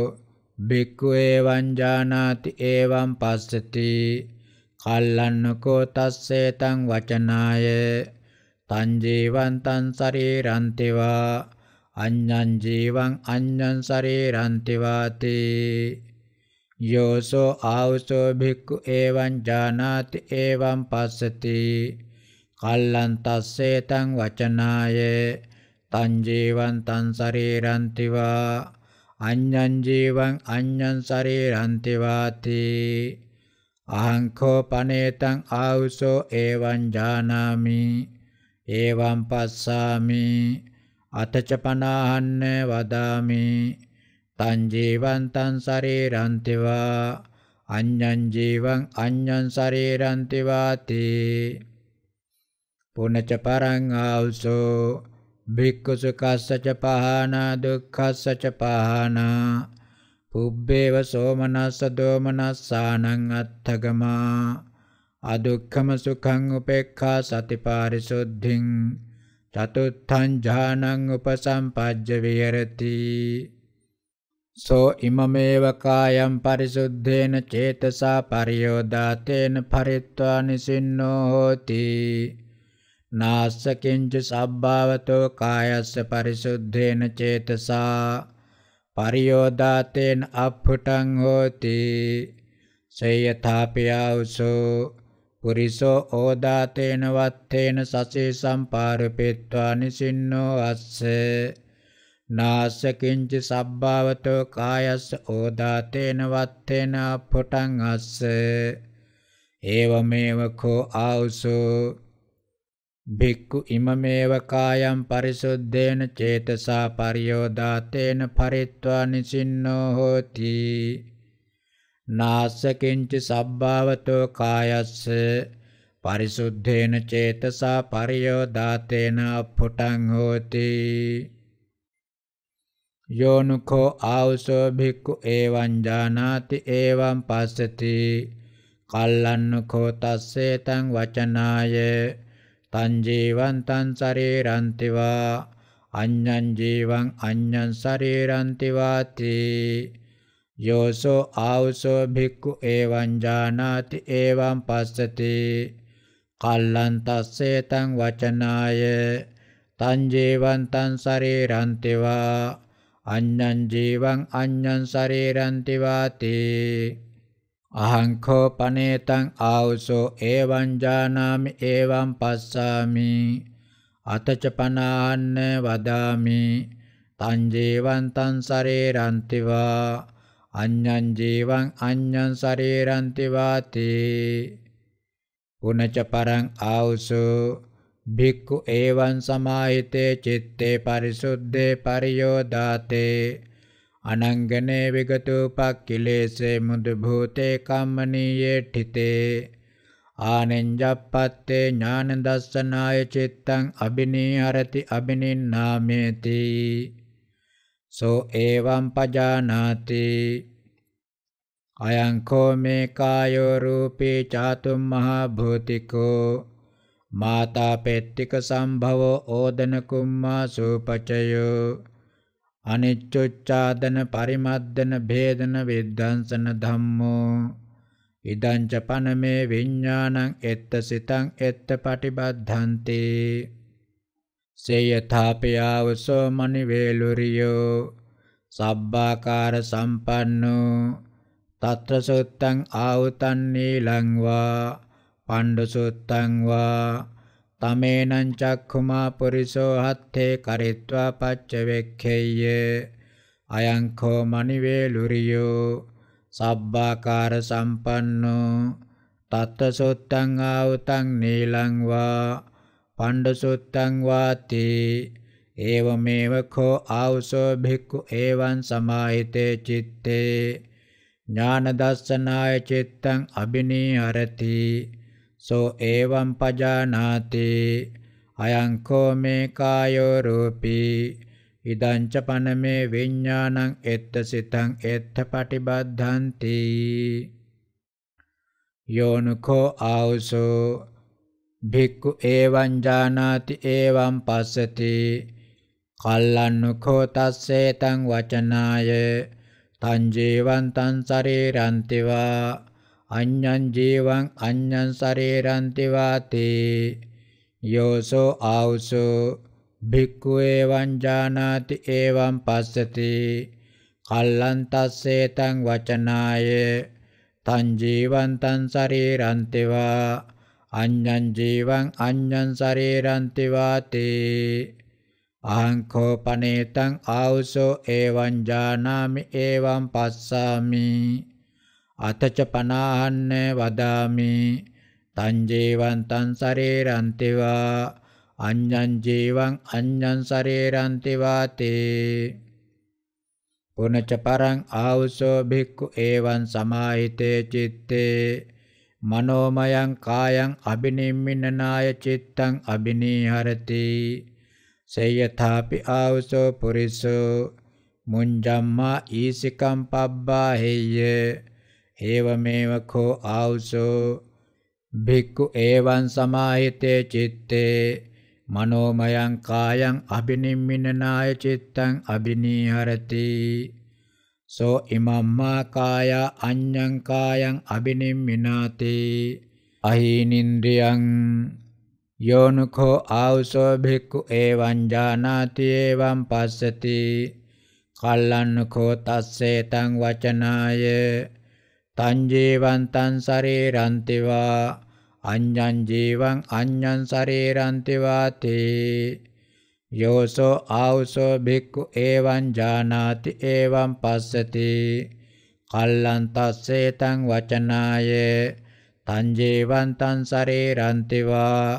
බික්ඛු එවං ජානාති එවං පස්සති කල්ලන්නකෝ තස්සේ තං වචනාය තං ජීවං තං ශරීරං තිවා අඤ්ඤං ජීවං අඤ්ඤං ශරීරං තිවාතේ යෝසෝ ආවසෝ භික්ඛු එවං ජානාති එවං පස්සති කල්ලං තස්සේ තං වචනාය තං ජීවං තං ශරීරං තිවා අඤ්ඤං ජීවං අඤ්ඤං ශරීරං තිවාති අහංකෝ පනේතං ආවුසෝ එවං ජානාමි එවං පස්සාමි අතච පනාහන්න වදාමි තං ජීවං තං සරේරං තේවා අඤ්ඤං ජීවං අඤ්ඤං සරේරං තේවාති පුනච පරං ආවසෝ භික්ඛු සුඛස්සච පහනා දුක්ඛස්සච පහනා පුබ්බේව සෝමනස්ස දෝමනස්සානං අත්තගමා අදුක්ඛම සුඛං උපේක්ඛා සතිපාරිසුද්ධින් චතුත්ථං ඥානං උපසම්පජ්ජ විහෙරති සෝ ඉමමේව කායම් පරිසුද්ධේන චේතසා පරියෝදාතේන පරිත්වා නිසින්නෝ හෝති නාස්ස කිංච සබ්භාවතෝ කායස්ස පරිසුද්ධේන චේතසා පරියෝදාතේන අප්පුටං හෝති සේයථාපියාවසෝ පුරිසෝ ඕදාතේන වත්තේන සසේ සම්පාරපෙත්වා නිසින්නෝ අස්සේ නාසකින්ච සබ්භාවතෝ කායස්ස ඕදාතේන වත්තේන පොටං අස්ස ඒවමේව කෝ ආවුසෝ භික්ඛු ඉමමේව කායම් පරිසුද්ධේන චේතසා පරියෝදාතේන පරිත්වා නිසින්නෝ හෝති නාසකින්ච සබ්භාවතෝ කායස්ස පරිසුද්ධේන චේතසා පරියෝදාතේන පොටං හෝති යෝනුකෝ ආවුසෝ භික්ඛු එවං ජානාති එවං පස්සති කල්ලන්නුකෝ තස්සේ තං වචනාය තං ජීවං තං ශරීරන්තිවා අඤ්ඤං ජීවං අඤ්ඤං ශරීරන්තිවාති යෝසෝ ආවුසෝ භික්ඛු එවං ජානාති එවං පස්සති කල්ලන් තස්සේ තං වචනාය තං ජීවං තං ශරීරන්තිවා අඤ්ඤං ජීවං අඤ්ඤං ශරීරන්ති වාති අහංඛෝ පනේතං ආවසෝ එවං ජානාමි එවං පස්සාමි අතච පනාන්න වදාමි තං ජීවං තං ශරීරන්ති වා අඤ්ඤං ජීවං අඤ්ඤං ශරීරන්ති වාති පුනච පරං ආවසෝ භික්ඛු ඒවං සමාහිතේ චිත්තේ පරිසුද්ධේ පරියෝදාතේ අනංගනේ විගතෝපක්ඛිලේසේ මුදු භූතේ කම්මනීයේ ඨිතේ ආනෙන්ජප්පත්තේ ඥාන දස්සනාය චිත්තං අබිනීහරති අබිනින්නාමේති සෝ එවං පජානාති අයං කෝ මේ කායෝ රූපේ චාතුම් මහ භූතිකෝ මාතාපෙට්ටික සම්භවෝ ඕදන කුම්මා සූපචයෝ අනිච්චොච්ඡාදන පරිමද්දන භේදන විද්ධාංසන ධම්මෝ ඉදංච පනමේ විඥානං එත්ත සිතං එත්ත පටිබද්ධන්ති සේයථාපයාවසෝ මනිවේලුරියෝ සබ්බාකාර සම්පන්නෝ තත්‍ර සුත්තං ආවතන් නීලං වා පණ්ඩුසුත්තං වා තමේනං චක්ඛුමා පුරිසෝ හත්තේ කරිත්වා පච්චවෙක්ඛෙය්‍ය අයං කෝ මනිවේලුරියෝ සබ්බාකාර සම්පන්නෝ තත්තසොත්තං ආවතං නීලං වා පණ්ඩුසුත්තං වාති ඒවමේව කෝ ආවසෝ භික්ඛු ඒවං සමාහිතේ චිත්තේ ඥාන දස්සනාය චිත්තං අබිනීහරති සෝ එවං පජානාති අයං කෝ මේ කායෝ රූපී ඉදං ච පනමේ විඥානං එත්ත සිතං එත්ත පටිබද්ධಂತಿ යෝනුකෝ ආවසෝ භික්ඛු එවං ජානාති එවං පස්සති කල්ලන්නුකෝ තස්සේතං වචනාය තං ජීවන්තං ශරීරන්තිවා අඤ්ඤං ජීවං අඤ්ඤං සරේරං තිවාතේ යෝසෝ ආවුසෝ භික්ඛු එවං ජානාති එවං පස්සති කල්ලං තස්සේතං වචනාය තං ජීවං තං සරේරං තිවා අඤ්ඤං ජීවං අඤ්ඤං සරේරං තිවාතේ අහංකෝ පනේතං ආවුසෝ එවං ජානාමි එවං පස්සාමි අතච පනාහන්න වදාමි තං ජීවං තං සරේරං තේවා අඤ්ඤං ජීවං අඤ්ඤං සරේරං තේවා තේ පුනච පරං ආවසෝ භික්ඛු එවං සමාහිතේ චිත්තේ මනෝමයං කායං අබිනිම්මිනාය චිත්තං අබිනීහරති සේයථාපි ආවසෝ පුරිසෝ මුංජම්මා ඊසිකම් පබ්බා හේය ඒවමේව කෝ ආවුසෝ භික්ඛු ඒවං සමාහිතේ චිත්තේ මනෝමයං කායං අබිනිම්මිනාය චිත්තං අබිනීහරති සෝ ඉමම්මා කාය අඤ්ඤං කායං අබිනිම්මිනාති අහීනින්ද්‍රියං යෝනකෝ ආවසෝ භික්ඛු එවං ජානාති එවං පස්සති කල්ලන්නකෝ තස්සේ තං වචනාය තං ජීවං තං සරේරං තේවා අඤ්ඤං ජීවං අඤ්ඤං සරේරං තේවා තේ යෝසෝ ආවසෝ භික්ඛු එවං ජානාති එවං පස්සති කල්ලං තස්සේ තං වචනාය තං ජීවං තං සරේරං තේවා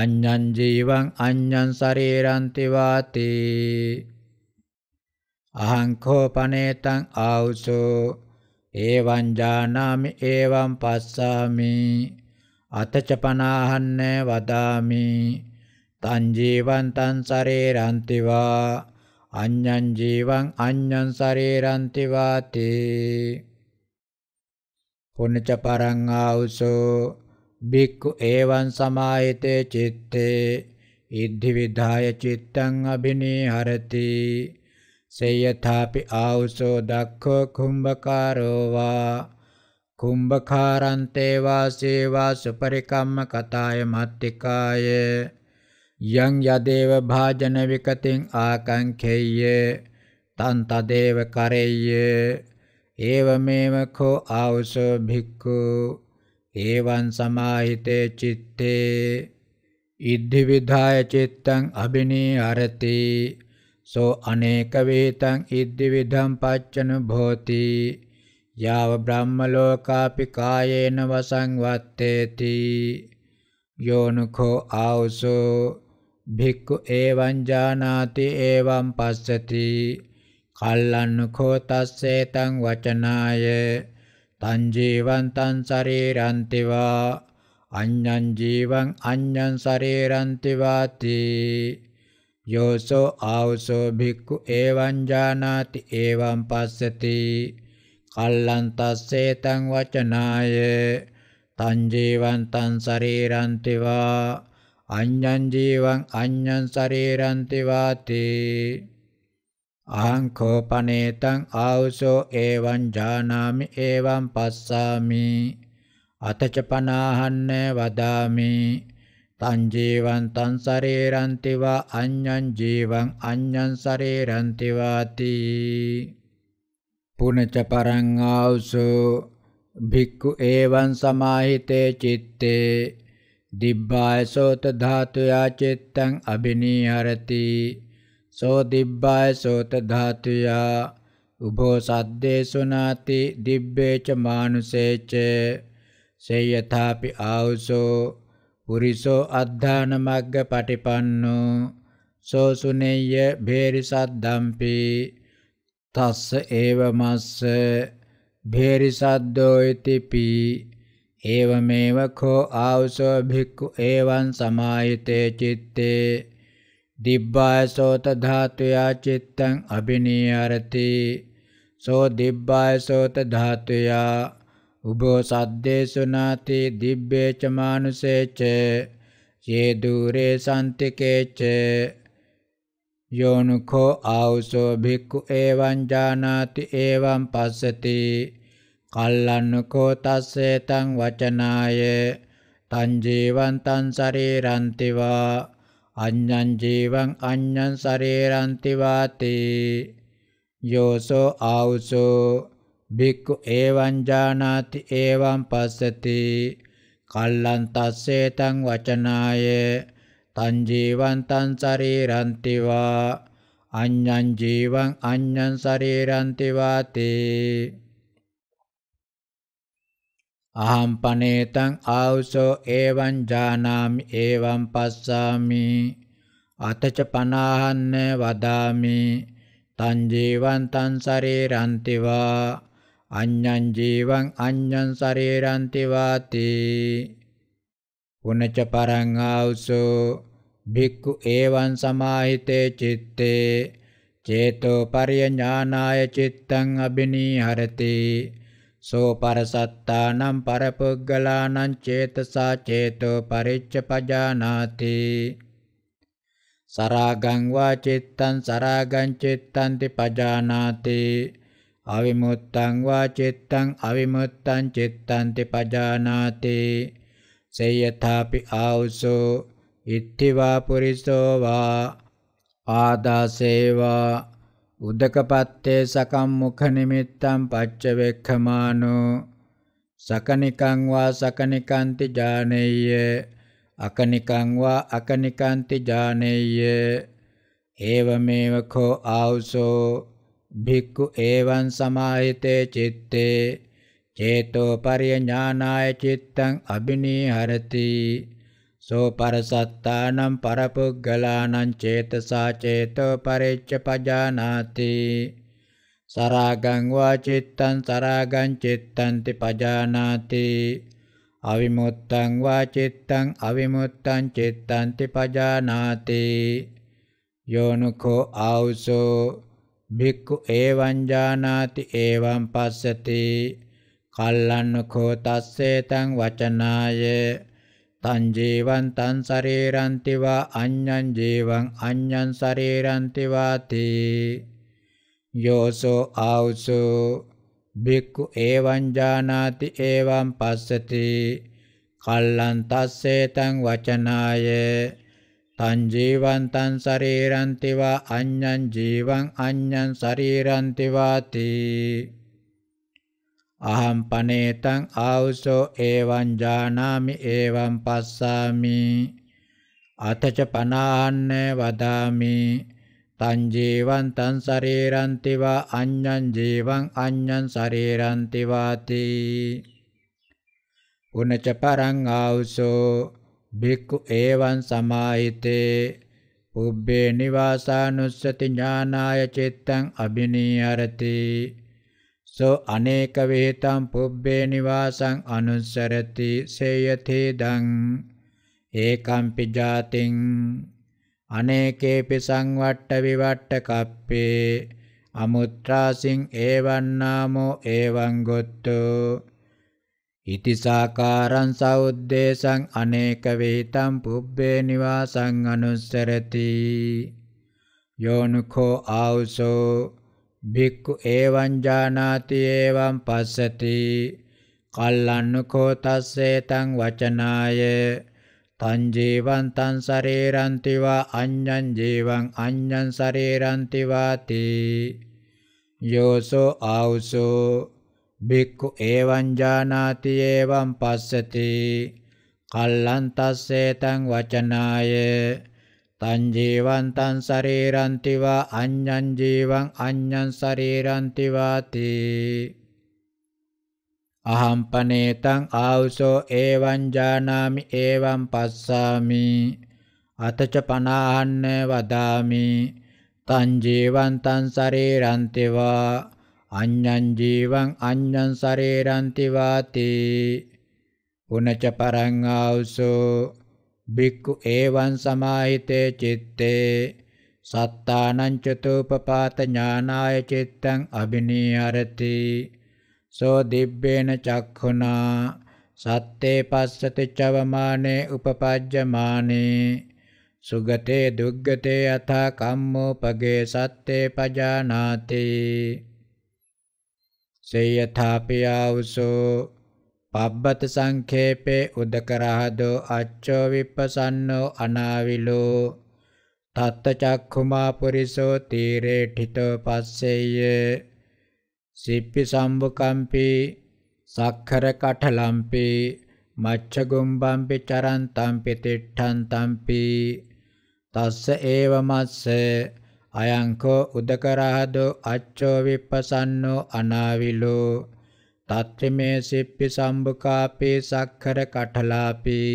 අඤ්ඤං ජීවං අඤ්ඤං සරේරං තේවා තේ අහං කෝ පනේතං ආවසෝ ඒවං ජානාමි ඒවං පස්සාමි අතච පනාහන්න වදාමි තං ජීවං තං සරේරන්ති වා අඤ්ඤං ජීවං අඤ්ඤං සරේරන්ති වාති පුනච පරං ආවුසෝ බික්ඛු ඒවං සමායතේ චිත්තේ ඉද්ධි විධාය චිත්තං අබිනී හරති සේයථාපි ආවුසෝ දක්ඛෝ කුම්භකාරෝ වා කුම්භකාරන්තේ වාසේ වාසුපරිකම්ම කතාය මත්තිකාය යං යදේව භාජන විකතින් ආකංඛේය තන් තදේව කරෙය්‍ය ඒවමේව කෝ ආවසෝ භික්ඛු ඒවං සමාහිතේ චිත්තේ ඉද්ධි විධාය චිත්තං අබිනී අරති සෝ අනේක වේතං ඉද්දි විධම් පච්චන භෝති යාව බ්‍රහ්ම ලෝකාපි කායේන වසංවත්තේති යෝනුඛෝ ආවසෝ භික්ඛු එවං ජානාති එවං පස්සති කල්ලන්ඛෝ තස්සේතං වචනාය තං ජීවං තං ශරීරන්ති වා අඤ්ඤං ජීවං අඤ්ඤං ශරීරන්ති වාති යෝසෝ ආවසෝ භික්ඛු එවං ජානාති එවං පස්සති කල්ලං තස්සේතං වචනාය තං ජීවං තං ශරීරං තිවා අඤ්ඤං ජීවං අඤ්ඤං ශරීරං තිවාති අහං කෝපනේතං ආවසෝ එවං ජානාමි එවං පස්සාමි අතච පනාහන්න වදාමි තං ජීවං තං සරේරන්ති වා අඤ්ඤං ජීවං අඤ්ඤං සරේරන්ති වාති පුනච පරං ආවසෝ භික්ඛු එවං සමාහිතේ චitte දිබ්බාය සෝත ධාතුයා චිත්තං අබිනීහරති සෝ දිබ්බාය සෝත ධාතුයා උභෝ සද්දේසුනාති දිබ්බේච මානුසේච සේයථාපි ආවසෝ පුරිසෝ අද්ධාන මග්ග පටිපන්නෝ සෝසුනේය භේරිසද්දම්පි තස්ස ඒව මස්ස භේරිසද්දෝ ඉතිපි ඒවමේව කෝ ආවසෝ භික්ඛු ඒවං සමායතේ චitte දිබ්බාය සෝත ධාතුයා චිත්තං අබිනීයරති සෝ දිබ්බාය සෝත ධාතුයා උබෝ සද්දේසුනාති දිබ්බේච මානුසේච යේ දුරේ සන්තිකේච යෝනුඛෝ ආවසෝ භික්ඛු එවං ජානාති එවං පස්සති කල්ලන්නුකෝ තස්සේ තං වචනාය තං ජීවං තං ශරීරන්තිවා අඤ්ඤං ජීවං අඤ්ඤං ශරීරන්ති වාති යෝසෝ ආවසෝ බික්කු ඒවං ජානාති ඒවං පස්සති කල්ලං තස්සේතං වචනාය තං ජීවං තං ශරීරන්ති වා අඤ්ඤං ජීවං අඤ්ඤං ශරීරන්ති වාතේ අහම් පනේතං ආවුසෝ ඒවං ජානාමි ඒවං පස්සාමි අතච පනාහන්න වදාමි තං ජීවං තං ශරීරන්ති වා අඤ්ඤං ජීවං අඤ්ඤං සරේරන්ති වාති පුනච පරං ආවුසෝ භික්ඛු ඒවං සමාහිතේ චිත්තේ චේතෝ පරිඥානාය චිත්තං අබිනීහරති සෝ පරසත්තානම් පරපුග්ගලානම් චේතසා චේතෝ පරිච්ඡපජානාති සරාගං වා චිත්තං සරාගං චිත්තන්ති පජානාති අවිමුත්තං වා චිත්තං අවිමුත්තං චිත්තං තිපජානාති සේයථාපි ආවුසෝ ඉත්තිවා පුරිසෝ වා ආදාසේවා උදකපත්තේ සකම් මුඛ නිමිත්තම් පච්ච වෙක්ඛමානෝ සකනිකං වා සකනිකාන්ති ජානෙය්‍ය අකනිකං වා අකනිකාන්ති ජානෙය්‍ය ඒවමේව කෝ ආවුසෝ භික්ඛු ඒවං සමාහිතේ චිත්තේ චේතෝ පරිඥානාය චිත්තං අබිනීහරති සෝ පරසත්තානම් පරපුග්ගලානං චේතසා චේතෝ පරිච්ඡ පජානාති සරාගං වා චිත්තං සරාගං චිත්තන්ති පජානාති අවිමුත්තං වා චිත්තං අවිමුත්තං චිත්තන්ති පජානාති යෝනුකෝ ආවුසෝ භික්ඛු ඒවං ජානාති ඒවං පස්සති කල්ලන්නකෝ තස්සේතං වචනාය තං ජීවං තං ශරීරන්ති වා අඤ්ඤං ජීවං අඤ්ඤං ශරීරන්ති වාති යෝසෝ ආවුසෝ භික්ඛු ඒවං ජානාති ඒවං පස්සති කල්ලං තස්සේතං වචනාය තං ජීවං තං ශරීරං තිවා අඤ්ඤං ජීවං අඤ්ඤං ශරීරං තිවාති අහම් පනේතං ආවුසෝ එවං ජානාමි එවං පස්සාමි අතච පනාහන්න වදාමි තං ජීවං තං ශරීරං තිවා අඤ්ඤං ජීවං අඤ්ඤං ශරීරං තිවාති උනච පරං ආවුසෝ බික්කු ඒවං සමාහිතේ පුබ්බේ නිවාසානුස්සති ඥානාය චිත්තං අබිනීහරති සෝ අනේක විහෙතං පුබ්බේ නිවාසං අනුස්සරති සේයතේ දං ඒකම්පි ජාතින් අනේකේපි සංවට්ට විවට්ට කප්පේ අමුත්‍රාසින් ඒවන්නාමෝ ඒවං ගොත්තෝ ඉතිසාකාරං සෞද්දේශං අනේක වේතං පුබ්බේ නිවාසං අනුස්සරති යෝනුඛෝ ආවසෝ භික්ඛු එවං ජානාති එවං පස්සති කල්ලන්නුඛෝ තස්සේ තං වචනාය තං ජීවං තං සරීරන්ති වා අඤ්ඤං ජීවං අඤ්ඤං සරීරන්ති වාති යෝසෝ ආවසෝ බික්කු ඒවං ජානාති ඒවං පස්සති කල්ලන් තස්සේතං වචනාය තං ජීවං තං ශරීරන්ති වා අඤ්ඤං ජීවං අඤ්ඤං ශරීරන්ති වාති අහම්පනේතං ආවුසෝ ඒවං ජානාමි ඒවං පස්සාමි අතච පනාහන්න වදාමි තං ජීවං තං ශරීරන්තිවා අඤ්ඤං ජීවං අඤ්ඤං සරේරන්ති වාති පුනච පරං ආවුසෝ බික්ඛු ඒවං සමාහිතේ චිත්තේ සත්තානං චතුපපාත ඥානාය චිත්තං අබිනීහරති සෝ දිබ්බේන චක්ඛුනා සත්තේ පස්සති චවමානේ උපපජ්ජමානේ සුගතේ දුග්ගතේ අථා කම්මෝපගේ සත්තේ පජානාති සේයථාපියාවුසෝ පබ්බත සංඛේපේ උදකරහදෝ අච්චෝ විප්පසන්නෝ අනාවිලෝ තත්ත චක්ඛුමා පුරිසෝ තීරේ ඨිතෝ පස්සෙය්‍ය සිප්පි සම්බුකම්පි සක්ඛර කඨලම්පි මච්ඡගුම්බම්පි චරන්තම්පි තිට්ඨන්තම්පි තස්ස ඒව මස්ස අයංකෝ උදකරහදෝ අච්චෝ විප්පසන්නෝ අනාවිලෝ තත්ත්‍රිමේ සිප්පි සම්බුකාපේ සක්කර කටලාපේ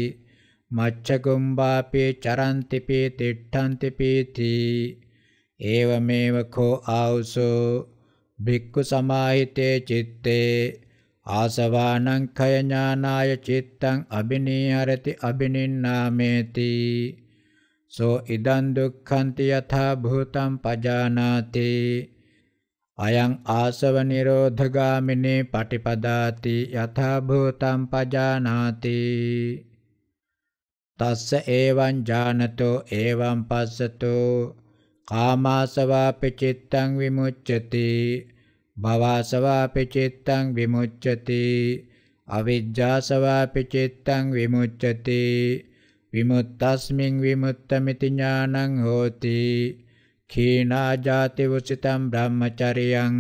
මච්චගුම්බාපේ චරන්තිපේ තිට්ඨන්තිපේති ඒවමේව කෝ ආවුසෝ භික්ඛු සමාහිතේ චිත්තේ ආසවානං khය ඥානාය චිත්තං අබිනීහරති අබිනින්නාමේති සෝ ඉදං දුක්ඛන්ති යථා භූතං පජානාති අයං ආසව නිරෝධගාමිනේ පටිපදාති යථා භූතං පජානාති තස්ස ඒවං ඥානතෝ ඒවං පස්සතෝ කාමාසවාපි චිත්තං විමුච්ඡති භවසවාපි චිත්තං විමුච්ඡති අවිජ්ජාසවාපි චිත්තං විමුච්ඡති විමුක්තස්මින් විමුක්තമിതി ඥානං හෝති කීනා ජාති වසිතම් බ්‍රහ්මචරියං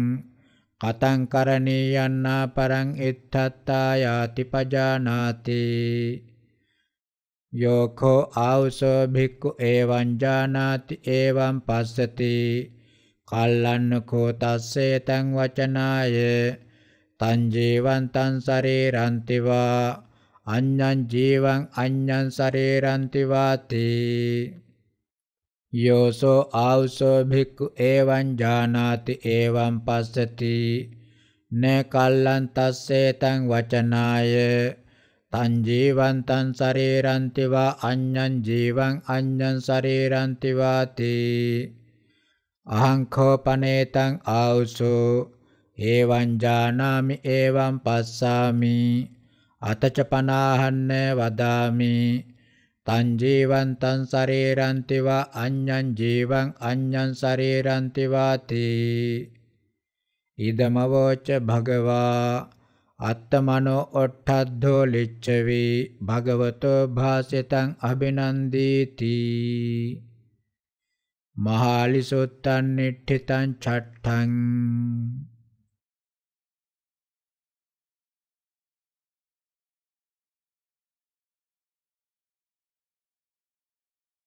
කතං කරණීයන්නා පරං ඉත්තත්තා යාති පජානාති යෝඛෝ ආවසෝ භික්ඛු එවං ජානාති එවං පස්සති කල්ලන්නකෝ තස්සේ තං වචනාය තං ජීවන්තං සරීරන්තිවා අඤ්ඤං ජීවං අඤ්ඤං සරේරන්ති වාතේ යෝසෝ ආවසෝ භික්ඛු එවං ජානාති එවං පස්සති න කල්ලං තස්සේ තං වචනාය තං ජීවං තං සරේරන්ති වා අඤ්ඤං ජීවං අඤ්ඤං සරේරන්ති වාති අහං කෝපනේතං ආවසෝ එවං ජානාමි එවං පස්සාමි අතච පනාහන්න වදාමි තං ජීවං තං සරේරන්ති වා අඤ්ඤං ජීවං අඤ්ඤං සරේරන්ති වාති ඉදමවෝච භගවා අත්තමනෝ ඔට්ඨද්ධෝ ලිච්ඡවි භගවතෝ භාසිතං අබිනන්දීති මහාලිසොත්තන් නිට්ඨිතං චට්ඨං